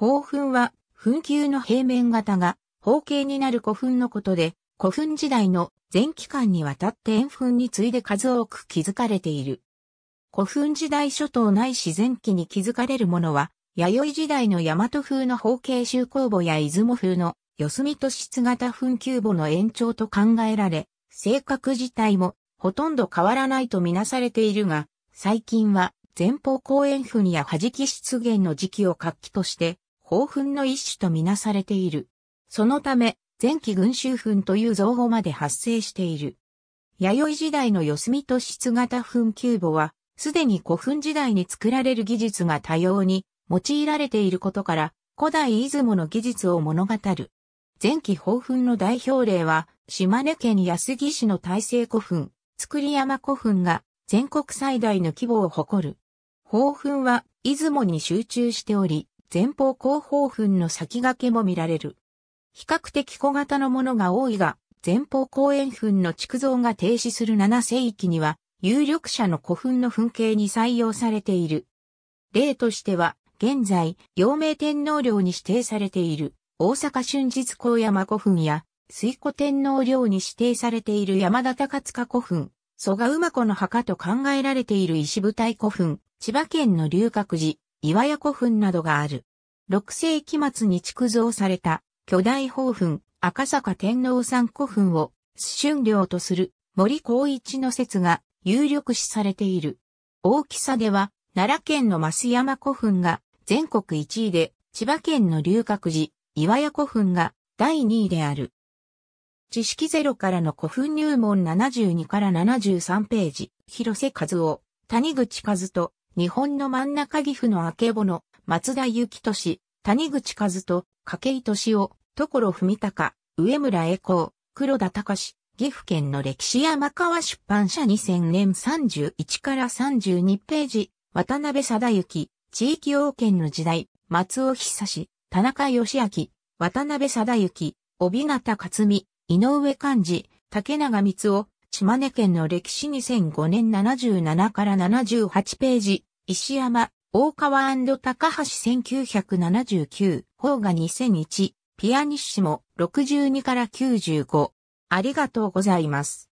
宝墳は、墳丘の平面型が、方形になる古墳のことで、古墳時代の前期間にわたって円墳に次いで数多く築かれている。古墳時代初頭ない自然期に築かれるものは、弥生時代の大和風の方形周工墓や出雲風の四隅と質型墳丘墓の延長と考えられ、性格自体もほとんど変わらないとみなされているが、最近は前方後円墳や弾き出現の時期を活気として、宝墳の一種とみなされている。そのため、前期群衆墳という造語まで発生している。弥生時代の四隅と質型墳ー墓は、すでに古墳時代に作られる技術が多様に用いられていることから、古代出雲の技術を物語る。前期宝墳の代表例は、島根県安来市の大成古墳、造山古墳が全国最大の規模を誇る。宝墳は出雲に集中しており、前方後方墳の先駆けも見られる。比較的小型のものが多いが、前方後円墳の築造が停止する7世紀には、有力者の古墳の墳形に採用されている。例としては、現在、陽明天皇陵に指定されている、大阪春日高山古墳や、水古天皇陵に指定されている山田高塚古墳、蘇我馬子の墓と考えられている石舞台古墳、千葉県の龍角寺、岩屋古墳などがある。6世紀末に築造された巨大宝墳赤坂天皇山古墳を春陵とする森光一の説が有力視されている。大きさでは奈良県の増山古墳が全国1位で千葉県の龍角寺岩屋古墳が第2位である。知識ゼロからの古墳入門72から73ページ、広瀬和夫、谷口和人、日本の真ん中岐阜の明けぼの、松田幸俊、谷口和人、筧俊夫、所文隆、上村栄光、黒田隆、岐阜県の歴史山川出版社2000年31から32ページ、渡辺貞幸、地域王権の時代、松尾久志、田中義明、渡辺貞幸、帯形克美、井上幹事、竹永光夫、島根県の歴史2005年77から78ページ、石山、大川高橋1979、方が2001、ピアニッシモ62から95。ありがとうございます。